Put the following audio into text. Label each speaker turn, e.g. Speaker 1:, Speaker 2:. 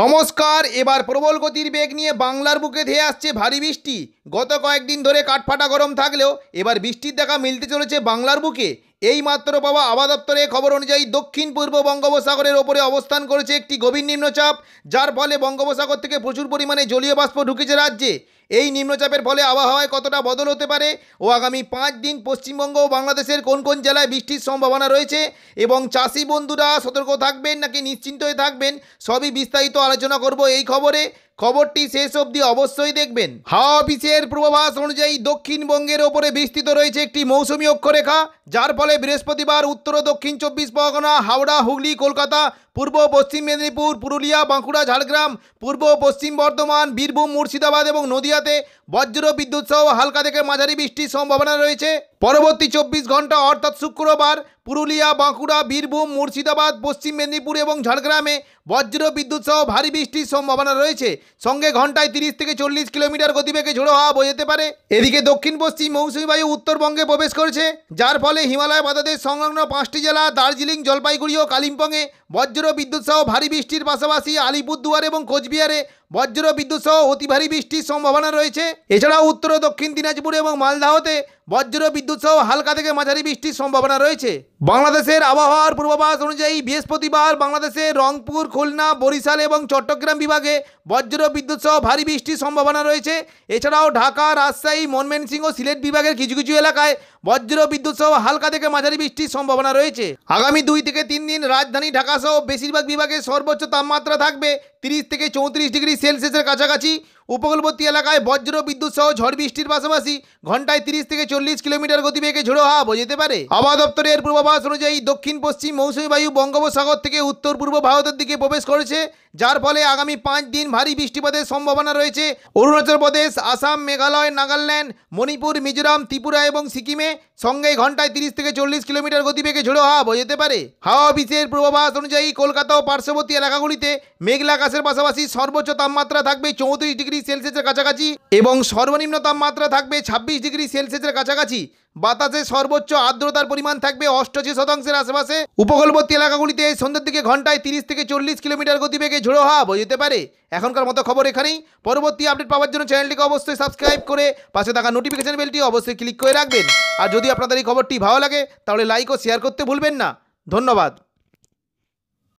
Speaker 1: নমস্কার এবার প্রবল গতির বেগ নিয়ে বাংলার বুকে ধেয়ে আসছে ভারী বৃষ্টি গত কয়েকদিন ধরে কাঠফাটা গরম থাকলেও এবার বৃষ্টির দেখা মিলতে চলেছে বাংলার বুকে এই মাত্র পাওয়া আবহাওয়া দপ্তরের খবর অনুযায়ী দক্ষিণ পূর্ব বঙ্গোপসাগরের ওপরে অবস্থান করেছে একটি গভীর নিম্নচাপ যার ফলে বঙ্গোপসাগর থেকে প্রচুর পরিমাণে জলীয় বাষ্প ঢুকেছে রাজ্যে এই নিম্নচাপের ফলে আবহাওয়ায় কতটা বদল হতে পারে ও আগামী পাঁচ দিন পশ্চিমবঙ্গ ও বাংলাদেশের কোন কোন জেলায় বৃষ্টির সম্ভাবনা রয়েছে এবং চাষি বন্ধুরা সতর্ক থাকবেন নাকি নিশ্চিন্ত হয়ে থাকবেন সবই বিস্তারিত আলোচনা করব এই খবরে খবরটি শেষ অবধি অবশ্যই দেখবেন হাওয়া অফিসের পূর্বাভাস অনুযায়ী দক্ষিণবঙ্গের ওপরে বিস্তৃত রয়েছে একটি মৌসুমী অক্ষরেখা যার ফলে বৃহস্পতিবার উত্তর ও দক্ষিণ চব্বিশ পরগনা হাওড়া হুগলি কলকাতা পূর্ব পশ্চিম মেদিনীপুর পুরুলিয়া বাঁকুড়া ঝাড়গ্রাম পূর্ব পশ্চিম বর্ধমান বীরভূম মুর্শিদাবাদ এবং নদিয়াতে বজ্র বিদ্যুৎ সহ হালকা থেকে মাঝারি বৃষ্টির সম্ভাবনা রয়েছে পরবর্তী চব্বিশ ঘন্টা অর্থাৎ শুক্রবার পুরুলিয়া বাঁকুড়া বীরভূম মুর্শিদাবাদ পশ্চিম মেদিনীপুর এবং ঝাড়গ্রামে বজ্র বিদ্যুৎ সহ ভারী বৃষ্টির সম্ভাবনা রয়েছে সঙ্গে ঘন্টায় তিরিশ থেকে চল্লিশ কিলোমিটার গতিবেগে ঝোড়ো হওয়া বোঝাতে পারে এদিকে দক্ষিণ পশ্চিম মৌসুমী বায়ু উত্তরবঙ্গে প্রবেশ করেছে যার ফলে হিমালয় বাতাদের সংলগ্ন পাঁচটি জেলা দার্জিলিং জলপাইগুড়ি ও কালিম্পংয়ে বজ্র বজ্র বিদ্যুৎ সহ ভারী বৃষ্টির পাশাপাশি আলিপুরদুয়ার এবং কোচবিহারে বজ্র বিদ্যুৎ সহ অতি ভারী বৃষ্টির সম্ভাবনা রয়েছে এছাড়াও উত্তর ও দক্ষিণ দিনাজপুর এবং মালদাহতে বজ্র বিদ্যুৎ সহ হালকা থেকে মাঝারি বৃষ্টির সম্ভাবনা রয়েছে বাংলাদেশের আবহাওয়ার পূর্বাভাস অনুযায়ী বৃহস্পতিবার বাংলাদেশের রংপুর খুলনা বরিশাল এবং চট্টগ্রাম বিভাগে বজ্র বিদ্যুৎ সহ ভারী বৃষ্টির সম্ভাবনা রয়েছে এছাড়াও ঢাকা রাজশাহী ও সিলেট বিভাগের কিছু কিছু এলাকায় বজ্র বিদ্যুৎ সহ হালকা থেকে মাঝারি বৃষ্টির সম্ভাবনা রয়েছে আগামী দুই থেকে তিন দিন রাজধানী ঢাকা সহ বেশিরভাগ বিভাগে সর্বোচ্চ তাপমাত্রা থাকবে তিরিশ থেকে চৌত্রিশ ডিগ্রি সেলসিয়াসের কাছাকাছি উপকূলবর্তী এলাকায় বজ্র বিদ্যুৎ সহ ঝড় বৃষ্টির পাশাপাশি ঘন্টায় তিরিশ থেকে চল্লিশ কিলোমিটার গতিবেগে ঝোড়ো হাওয়া বোঝাতে পারে আবহাওয়া দপ্তরের পূর্বাভাস অনুযায়ী দক্ষিণ পশ্চিম মৌসুমী বায়ু বঙ্গোপসাগর থেকে উত্তর পূর্ব ভারতের দিকে প্রবেশ করেছে যার ফলে আগামী পাঁচ দিন ভারী বৃষ্টিপাতের সম্ভাবনা রয়েছে অরুণাচল প্রদেশ আসাম মেঘালয় নাগাল্যান্ড মণিপুর মিজোরাম ত্রিপুরা এবং সিকিমে সঙ্গে ঘন্টায় তিরিশ থেকে চল্লিশ কিলোমিটার গতিবেগে ঝোড়ো হাওয়া বোঝাতে পারে হাওয়া অফিসের পূর্বাভাস অনুযায়ী কলকাতা ও পার্শ্ববর্তী এলাকাগুলিতে মেঘলা আকাশের পাশাপাশি সর্বোচ্চ তাপমাত্রা থাকবে চৌত্রিশ ডিগ্রি ডিগ্রি সেলসিয়াসের কাছাকাছি এবং সর্বনিম্ন তাপমাত্রা থাকবে ছাব্বিশ ডিগ্রি সেলসিয়াসের কাছাকাছি বাতাসে সর্বোচ্চ আর্দ্রতার পরিমাণ থাকবে অষ্টআশি শতাংশের আশেপাশে উপকূলবর্তী এলাকাগুলিতে সন্ধ্যের দিকে ঘন্টায় তিরিশ থেকে চল্লিশ কিলোমিটার গতিবেগে ঝোড়ো হাওয়া বইতে পারে এখনকার মতো খবর এখানেই পরবর্তী আপডেট পাওয়ার জন্য চ্যানেলটিকে অবশ্যই সাবস্ক্রাইব করে পাশে থাকা নোটিফিকেশন বেলটি অবশ্যই ক্লিক করে রাখবেন আর যদি আপনাদের এই খবরটি ভালো লাগে তাহলে লাইক ও শেয়ার করতে ভুলবেন না ধন্যবাদ